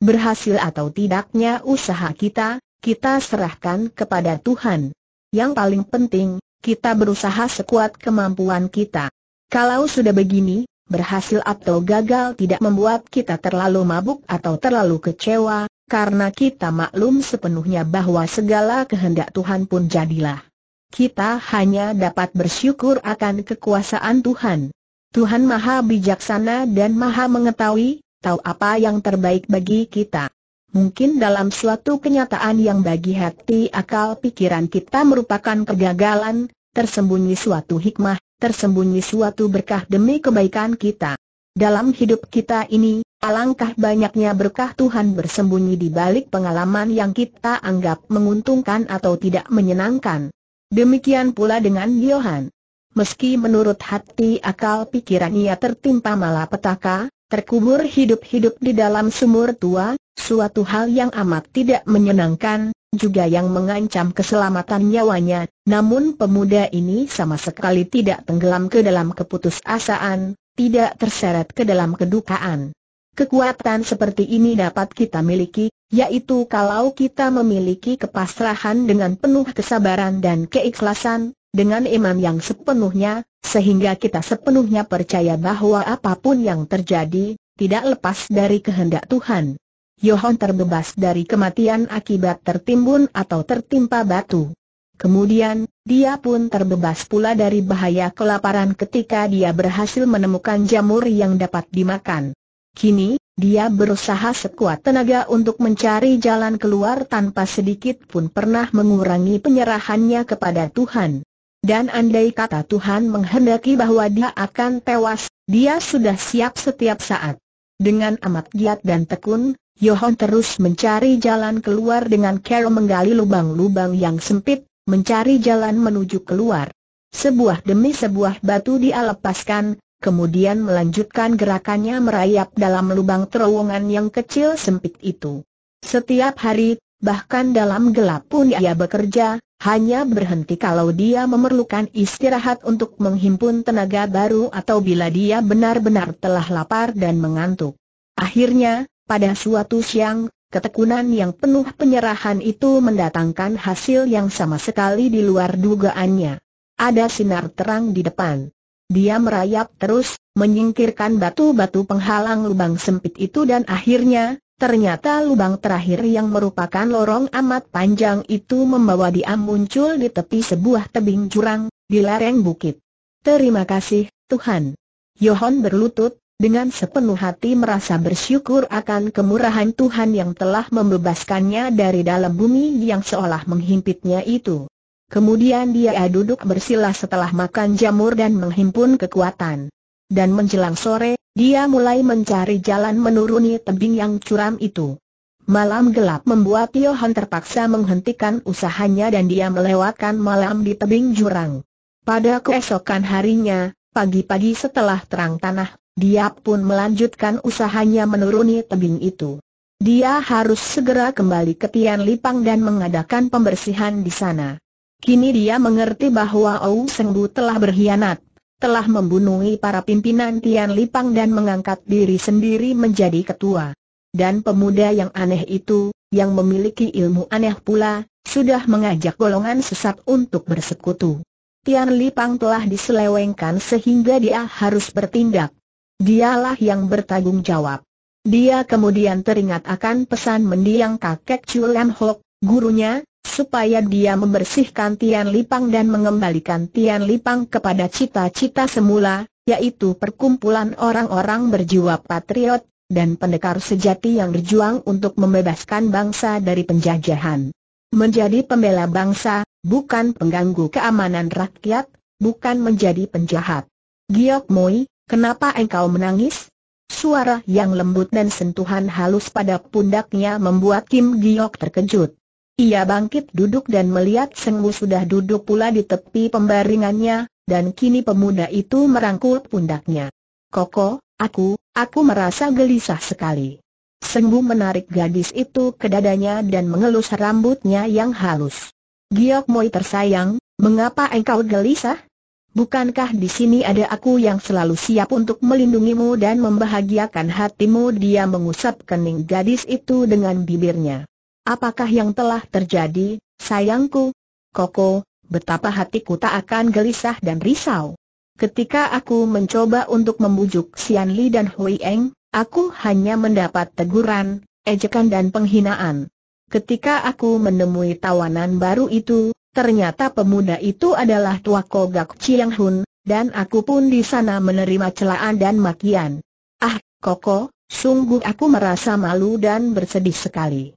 Berhasil atau tidaknya usaha kita, kita serahkan kepada Tuhan. Yang paling penting, kita berusaha sekuat kemampuan kita. Kalau sudah begini, berhasil atau gagal tidak membuat kita terlalu mabuk atau terlalu kecewa, karena kita maklum sepenuhnya bahwa segala kehendak Tuhan pun jadilah. Kita hanya dapat bersyukur akan kekuasaan Tuhan. Tuhan Maha Bijaksana dan Maha Mengetahui, tahu apa yang terbaik bagi kita. Mungkin dalam suatu kenyataan yang bagi hati akal pikiran kita merupakan kegagalan, tersembunyi suatu hikmah, tersembunyi suatu berkah demi kebaikan kita. Dalam hidup kita ini, alangkah banyaknya berkah Tuhan bersembunyi di balik pengalaman yang kita anggap menguntungkan atau tidak menyenangkan. Demikian pula dengan Yohan. Meski menurut hati akal pikiran ia tertimpa malapetaka, terkubur hidup-hidup di dalam sumur tua, suatu hal yang amat tidak menyenangkan, juga yang mengancam keselamatan nyawanya, namun pemuda ini sama sekali tidak tenggelam ke dalam keputusasaan, tidak terseret ke dalam kedukaan. Kekuatan seperti ini dapat kita miliki, yaitu kalau kita memiliki kepasrahan dengan penuh kesabaran dan keikhlasan, dengan iman yang sepenuhnya, sehingga kita sepenuhnya percaya bahwa apapun yang terjadi, tidak lepas dari kehendak Tuhan. Yohon terbebas dari kematian akibat tertimbun atau tertimpa batu. Kemudian, dia pun terbebas pula dari bahaya kelaparan ketika dia berhasil menemukan jamur yang dapat dimakan. Kini, dia berusaha sekuat tenaga untuk mencari jalan keluar tanpa sedikit pun pernah mengurangi penyerahannya kepada Tuhan. Dan andai kata Tuhan menghendaki bahwa dia akan tewas, dia sudah siap setiap saat. Dengan amat giat dan tekun, Yohon terus mencari jalan keluar dengan cara menggali lubang-lubang yang sempit, mencari jalan menuju keluar. Sebuah demi sebuah batu dia lepaskan, kemudian melanjutkan gerakannya merayap dalam lubang terowongan yang kecil sempit itu. Setiap hari, bahkan dalam gelap pun ia bekerja, hanya berhenti kalau dia memerlukan istirahat untuk menghimpun tenaga baru atau bila dia benar-benar telah lapar dan mengantuk. Akhirnya, pada suatu siang, ketekunan yang penuh penyerahan itu mendatangkan hasil yang sama sekali di luar dugaannya. Ada sinar terang di depan. Dia merayap terus, menyingkirkan batu-batu penghalang lubang sempit itu dan akhirnya, Ternyata lubang terakhir yang merupakan lorong amat panjang itu membawa dia muncul di tepi sebuah tebing jurang, di lereng bukit. Terima kasih, Tuhan. Yohon berlutut, dengan sepenuh hati merasa bersyukur akan kemurahan Tuhan yang telah membebaskannya dari dalam bumi yang seolah menghimpitnya itu. Kemudian dia duduk bersila setelah makan jamur dan menghimpun kekuatan dan menjelang sore, dia mulai mencari jalan menuruni tebing yang curam itu. Malam gelap membuat Tio terpaksa menghentikan usahanya dan dia melewatkan malam di tebing jurang. Pada keesokan harinya, pagi-pagi setelah terang tanah, dia pun melanjutkan usahanya menuruni tebing itu. Dia harus segera kembali ke Tian Lipang dan mengadakan pembersihan di sana. Kini dia mengerti bahwa Ou Sengbu telah berkhianat telah membunuh para pimpinan Tian Lipang dan mengangkat diri sendiri menjadi ketua. Dan pemuda yang aneh itu, yang memiliki ilmu aneh pula, sudah mengajak golongan sesat untuk bersekutu. Tian Lipang telah diselewengkan sehingga dia harus bertindak. Dialah yang bertanggung jawab. Dia kemudian teringat akan pesan mendiang kakek Chu Lam Hok, gurunya, supaya dia membersihkan Tian Lipang dan mengembalikan Tian Lipang kepada cita-cita semula, yaitu perkumpulan orang-orang berjiwa patriot, dan pendekar sejati yang berjuang untuk membebaskan bangsa dari penjajahan. Menjadi pembela bangsa, bukan pengganggu keamanan rakyat, bukan menjadi penjahat. Giok Moi, kenapa engkau menangis? Suara yang lembut dan sentuhan halus pada pundaknya membuat Kim Giok terkejut. Ia bangkit duduk dan melihat Sengmu sudah duduk pula di tepi pembaringannya, dan kini pemuda itu merangkul pundaknya. Koko, aku, aku merasa gelisah sekali. Sengmu menarik gadis itu ke dadanya dan mengelus rambutnya yang halus. Giok Moi tersayang, mengapa engkau gelisah? Bukankah di sini ada aku yang selalu siap untuk melindungimu dan membahagiakan hatimu? Dia mengusap kening gadis itu dengan bibirnya. Apakah yang telah terjadi, sayangku? Koko, betapa hatiku tak akan gelisah dan risau. Ketika aku mencoba untuk membujuk Xian Li dan Hui Eng, aku hanya mendapat teguran, ejekan dan penghinaan. Ketika aku menemui tawanan baru itu, ternyata pemuda itu adalah tua Kogak Chiang Hun, dan aku pun di sana menerima celaan dan makian. Ah, Koko, sungguh aku merasa malu dan bersedih sekali.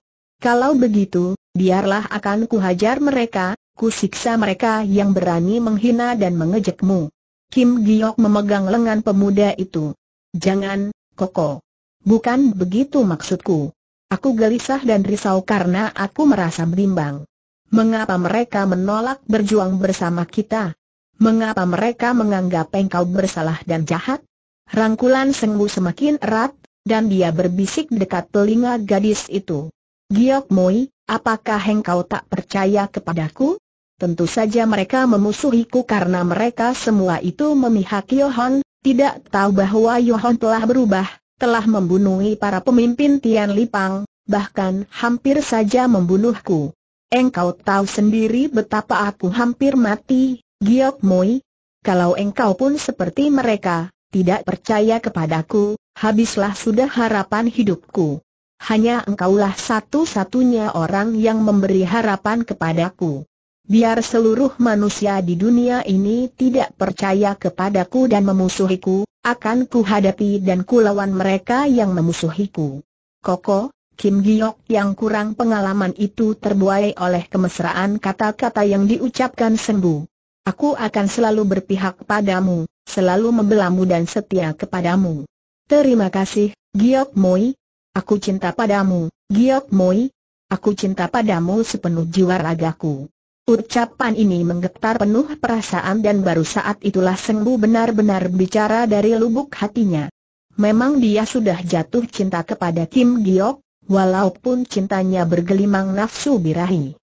Kalau begitu, biarlah akan kuhajar mereka, kusiksa mereka yang berani menghina dan mengejekmu. Kim Giok memegang lengan pemuda itu. Jangan, Koko. Bukan begitu maksudku. Aku gelisah dan risau karena aku merasa berimbang. Mengapa mereka menolak berjuang bersama kita? Mengapa mereka menganggap engkau bersalah dan jahat? Rangkulan Sengbu semakin erat, dan dia berbisik dekat telinga gadis itu. Giok Mui, apakah engkau tak percaya kepadaku? Tentu saja mereka memusuhiku karena mereka semua itu memihak Yohon, tidak tahu bahwa Yohon telah berubah, telah membunuhi para pemimpin Tian Lipang, bahkan hampir saja membunuhku. Engkau tahu sendiri betapa aku hampir mati, Giok Mui, Kalau engkau pun seperti mereka, tidak percaya kepadaku, habislah sudah harapan hidupku. Hanya engkaulah satu-satunya orang yang memberi harapan kepadaku. Biar seluruh manusia di dunia ini tidak percaya kepadaku dan memusuhiku, akan kuhadapi dan kulawan mereka yang memusuhiku. Koko, Kim Giok yang kurang pengalaman itu terbuai oleh kemesraan kata-kata yang diucapkan Sembu. Aku akan selalu berpihak padamu, selalu membelamu dan setia kepadamu. Terima kasih, Giok Moi, Aku cinta padamu, Giok Moi. Aku cinta padamu sepenuh jiwa ragaku. Ucapan ini menggetar penuh perasaan dan baru saat itulah Sengbu benar-benar bicara dari lubuk hatinya. Memang dia sudah jatuh cinta kepada Kim Giok, walaupun cintanya bergelimang nafsu birahi.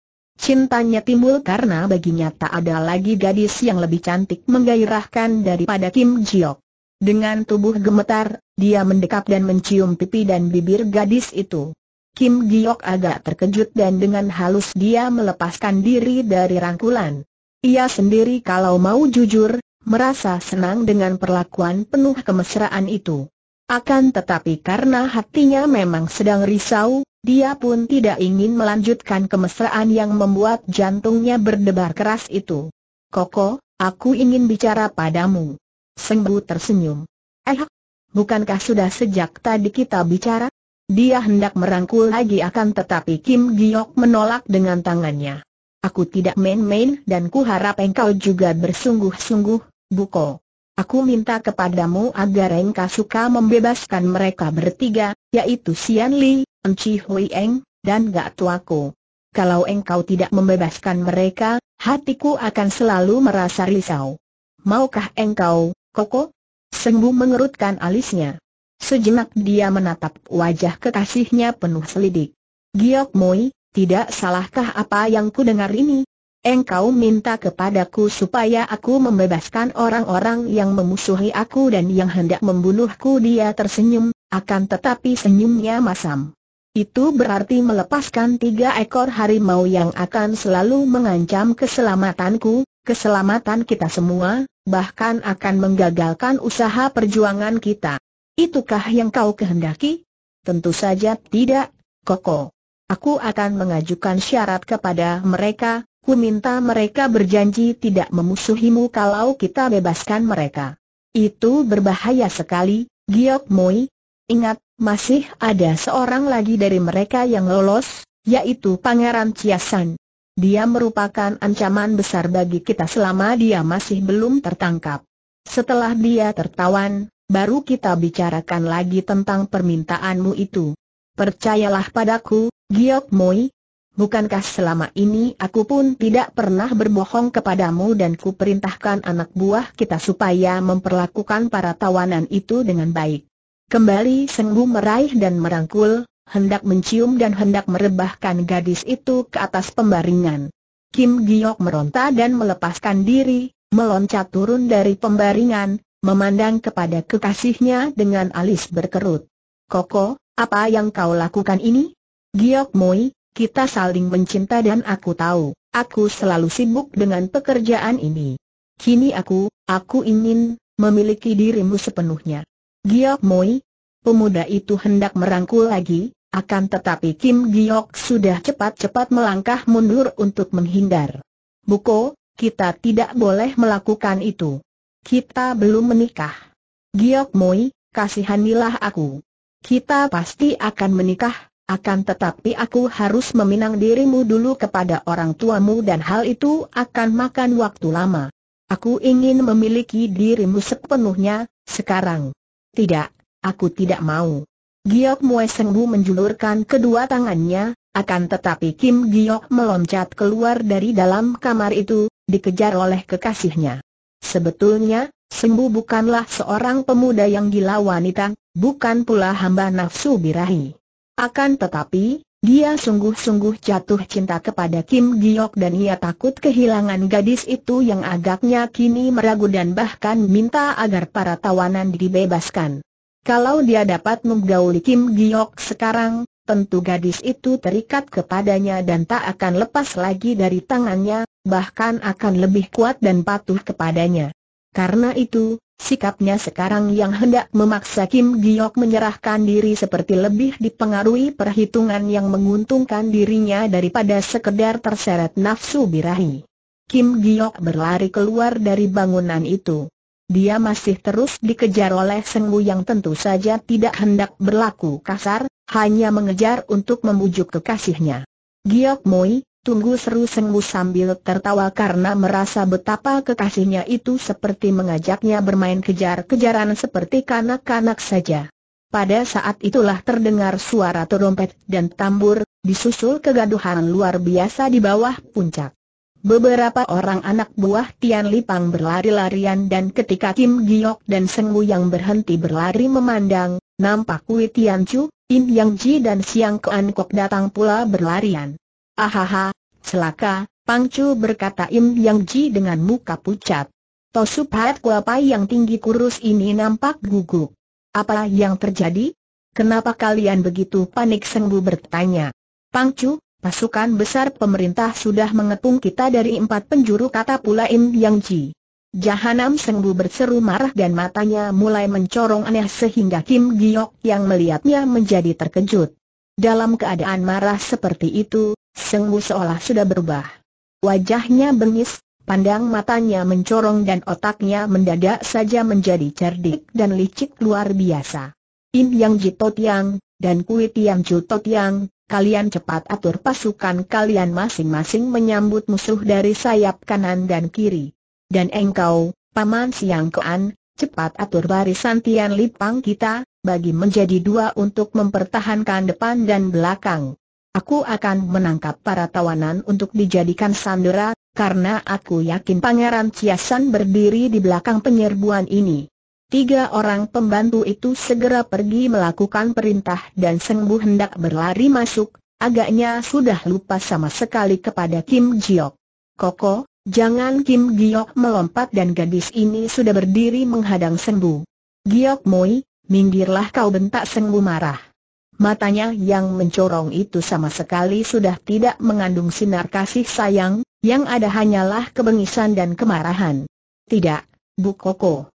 Cintanya timbul karena baginya tak ada lagi gadis yang lebih cantik menggairahkan daripada Kim Giok. Dengan tubuh gemetar, dia mendekap dan mencium pipi dan bibir gadis itu. Kim Giok agak terkejut dan dengan halus dia melepaskan diri dari rangkulan. Ia sendiri kalau mau jujur, merasa senang dengan perlakuan penuh kemesraan itu. Akan tetapi karena hatinya memang sedang risau, dia pun tidak ingin melanjutkan kemesraan yang membuat jantungnya berdebar keras itu. Koko, aku ingin bicara padamu. Sengbu tersenyum. Eh, bukankah sudah sejak tadi kita bicara? Dia hendak merangkul lagi akan tetapi Kim Giok menolak dengan tangannya. Aku tidak main-main dan ku harap engkau juga bersungguh-sungguh, Buko. Aku minta kepadamu agar engkau suka membebaskan mereka bertiga, yaitu Sian Li, Enci Hui Eng, dan Gak tua Tuaku. Kalau engkau tidak membebaskan mereka, hatiku akan selalu merasa risau. Maukah engkau, Koko? Sembu mengerutkan alisnya. Sejenak dia menatap wajah kekasihnya penuh selidik. Giok Moi, tidak salahkah apa yang ku dengar ini? Engkau minta kepadaku supaya aku membebaskan orang-orang yang memusuhi aku dan yang hendak membunuhku dia tersenyum, akan tetapi senyumnya masam. Itu berarti melepaskan tiga ekor harimau yang akan selalu mengancam keselamatanku, keselamatan kita semua, bahkan akan menggagalkan usaha perjuangan kita. Itukah yang kau kehendaki? Tentu saja tidak, Koko. Aku akan mengajukan syarat kepada mereka, ku minta mereka berjanji tidak memusuhimu kalau kita bebaskan mereka. Itu berbahaya sekali, Giok Moi. Ingat, masih ada seorang lagi dari mereka yang lolos, yaitu Pangeran Ciasan. Dia merupakan ancaman besar bagi kita selama dia masih belum tertangkap. Setelah dia tertawan, baru kita bicarakan lagi tentang permintaanmu itu. Percayalah padaku, Giok Moi, Bukankah selama ini aku pun tidak pernah berbohong kepadamu dan ku perintahkan anak buah kita supaya memperlakukan para tawanan itu dengan baik? Kembali Senggu meraih dan merangkul, hendak mencium dan hendak merebahkan gadis itu ke atas pembaringan. Kim Giok meronta dan melepaskan diri, meloncat turun dari pembaringan, memandang kepada kekasihnya dengan alis berkerut. Koko, apa yang kau lakukan ini? Giok Moi, kita saling mencinta dan aku tahu, aku selalu sibuk dengan pekerjaan ini. Kini aku, aku ingin memiliki dirimu sepenuhnya. Giok Moi, pemuda itu hendak merangkul lagi, akan tetapi Kim Giok sudah cepat-cepat melangkah mundur untuk menghindar. Buko, kita tidak boleh melakukan itu. Kita belum menikah. Giok Moi, kasihanilah aku. Kita pasti akan menikah, akan tetapi aku harus meminang dirimu dulu kepada orang tuamu dan hal itu akan makan waktu lama. Aku ingin memiliki dirimu sepenuhnya, sekarang. Tidak, aku tidak mau. Giok Mue Sengbu menjulurkan kedua tangannya, akan tetapi Kim Giok meloncat keluar dari dalam kamar itu, dikejar oleh kekasihnya. Sebetulnya, Sengbu bukanlah seorang pemuda yang gila wanita, bukan pula hamba nafsu birahi. Akan tetapi, dia sungguh-sungguh jatuh cinta kepada Kim Giok dan ia takut kehilangan gadis itu yang agaknya kini meragu dan bahkan minta agar para tawanan dibebaskan. Kalau dia dapat menggauli Kim Giok sekarang, tentu gadis itu terikat kepadanya dan tak akan lepas lagi dari tangannya, bahkan akan lebih kuat dan patuh kepadanya. Karena itu, sikapnya sekarang yang hendak memaksa Kim Giok menyerahkan diri seperti lebih dipengaruhi perhitungan yang menguntungkan dirinya daripada sekedar terseret nafsu birahi. Kim Giok berlari keluar dari bangunan itu dia masih terus dikejar oleh Senggu yang tentu saja tidak hendak berlaku kasar, hanya mengejar untuk membujuk kekasihnya. Giok Moi, tunggu seru Senggu sambil tertawa karena merasa betapa kekasihnya itu seperti mengajaknya bermain kejar-kejaran seperti kanak-kanak saja. Pada saat itulah terdengar suara trompet dan tambur, disusul kegaduhan luar biasa di bawah puncak. Beberapa orang anak buah Tian Lipang berlari-larian dan ketika Kim Giok dan Seng Wu yang berhenti berlari memandang, nampak Wei Tian Chu, In Yang Ji dan Siang Kean Kok datang pula berlarian. Ahaha, celaka, Pang Chu berkata Im Yang Ji dengan muka pucat. Tosu Pat Kuapai yang tinggi kurus ini nampak gugup. Apa yang terjadi? Kenapa kalian begitu panik Seng Wu bertanya. Pang Chu, Pasukan besar pemerintah sudah mengepung kita dari empat penjuru kata pula Im Yang Ji. Jahanam Sengbu berseru marah dan matanya mulai mencorong aneh sehingga Kim Giok yang melihatnya menjadi terkejut. Dalam keadaan marah seperti itu, Sengbu seolah sudah berubah. Wajahnya bengis, pandang matanya mencorong dan otaknya mendadak saja menjadi cerdik dan licik luar biasa. Im Yang Ji Totiang, dan Kui Tiam Ju Totiang, kalian cepat atur pasukan kalian masing-masing menyambut musuh dari sayap kanan dan kiri. Dan engkau, Paman Siang Kean, cepat atur barisan Tian Lipang kita, bagi menjadi dua untuk mempertahankan depan dan belakang. Aku akan menangkap para tawanan untuk dijadikan sandera, karena aku yakin Pangeran Ciasan berdiri di belakang penyerbuan ini. Tiga orang pembantu itu segera pergi melakukan perintah dan Sengbu hendak berlari masuk, agaknya sudah lupa sama sekali kepada Kim Giok. Koko, jangan Kim Giok melompat dan gadis ini sudah berdiri menghadang Sengbu. Giok Moi, minggirlah kau bentak Sengbu marah. Matanya yang mencorong itu sama sekali sudah tidak mengandung sinar kasih sayang, yang ada hanyalah kebengisan dan kemarahan. Tidak, Bu Koko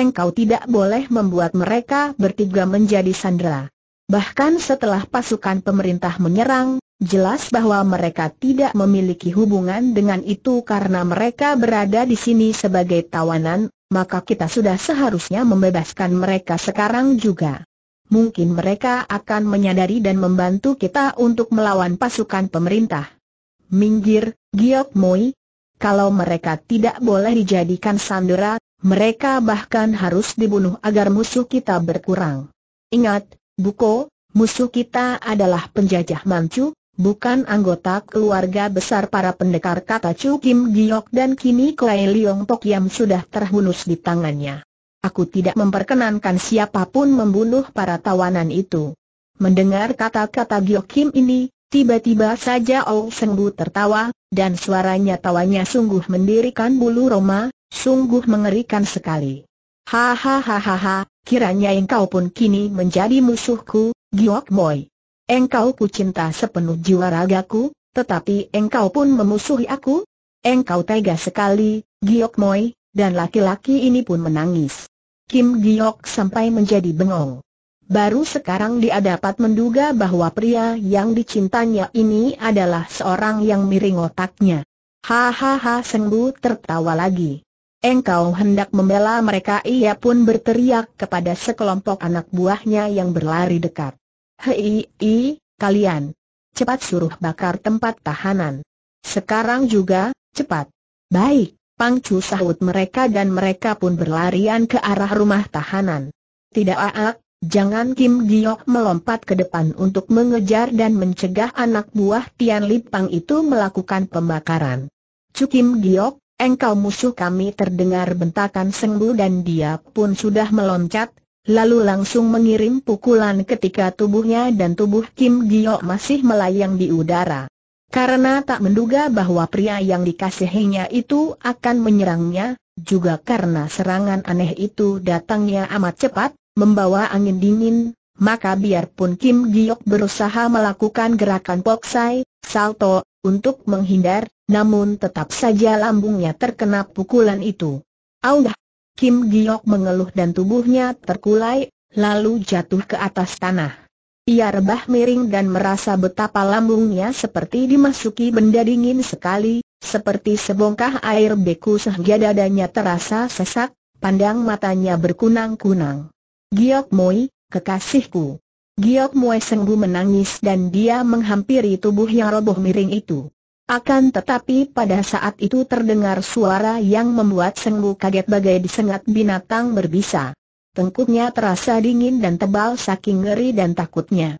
engkau tidak boleh membuat mereka bertiga menjadi sandera. Bahkan setelah pasukan pemerintah menyerang, jelas bahwa mereka tidak memiliki hubungan dengan itu karena mereka berada di sini sebagai tawanan, maka kita sudah seharusnya membebaskan mereka sekarang juga. Mungkin mereka akan menyadari dan membantu kita untuk melawan pasukan pemerintah. Minggir, Giok Moi, kalau mereka tidak boleh dijadikan sandera, mereka bahkan harus dibunuh agar musuh kita berkurang. Ingat, Buko, musuh kita adalah penjajah Manchu, bukan anggota keluarga besar para pendekar kata Chu Kim Giok dan kini Kuei Liong Tok Yam sudah terhunus di tangannya. Aku tidak memperkenankan siapapun membunuh para tawanan itu. Mendengar kata-kata Giok Kim ini, tiba-tiba saja Seng Bu tertawa, dan suaranya tawanya sungguh mendirikan bulu Roma, Sungguh mengerikan sekali. Hahaha, kiranya engkau pun kini menjadi musuhku, Giok Moy. Engkau ku cinta sepenuh jiwa ragaku, tetapi engkau pun memusuhi aku? Engkau tega sekali, Giok Moy, dan laki-laki ini pun menangis. Kim Giok sampai menjadi bengong. Baru sekarang dia dapat menduga bahwa pria yang dicintanya ini adalah seorang yang miring otaknya. Hahaha Sengbu tertawa lagi engkau hendak membela mereka ia pun berteriak kepada sekelompok anak buahnya yang berlari dekat. Hei, i, kalian! Cepat suruh bakar tempat tahanan. Sekarang juga, cepat. Baik, pangcu sahut mereka dan mereka pun berlarian ke arah rumah tahanan. Tidak aak, jangan Kim Giok melompat ke depan untuk mengejar dan mencegah anak buah Tian Lipang itu melakukan pembakaran. Cukim Giok, Engkau musuh kami terdengar bentakan Sengbu dan dia pun sudah meloncat, lalu langsung mengirim pukulan ketika tubuhnya dan tubuh Kim Giok masih melayang di udara. Karena tak menduga bahwa pria yang dikasihinya itu akan menyerangnya, juga karena serangan aneh itu datangnya amat cepat, membawa angin dingin, maka biarpun Kim Giok berusaha melakukan gerakan poksai, salto, untuk menghindar, namun tetap saja lambungnya terkena pukulan itu. Aduh, Kim Giok mengeluh dan tubuhnya terkulai, lalu jatuh ke atas tanah. Ia rebah miring dan merasa betapa lambungnya seperti dimasuki benda dingin sekali, seperti sebongkah air beku sehingga dadanya terasa sesak, pandang matanya berkunang-kunang. Giok Moi, kekasihku. Giok Moi sengguh menangis dan dia menghampiri tubuh yang roboh miring itu. Akan tetapi pada saat itu terdengar suara yang membuat Senggu kaget bagai disengat binatang berbisa. Tengkuknya terasa dingin dan tebal saking ngeri dan takutnya.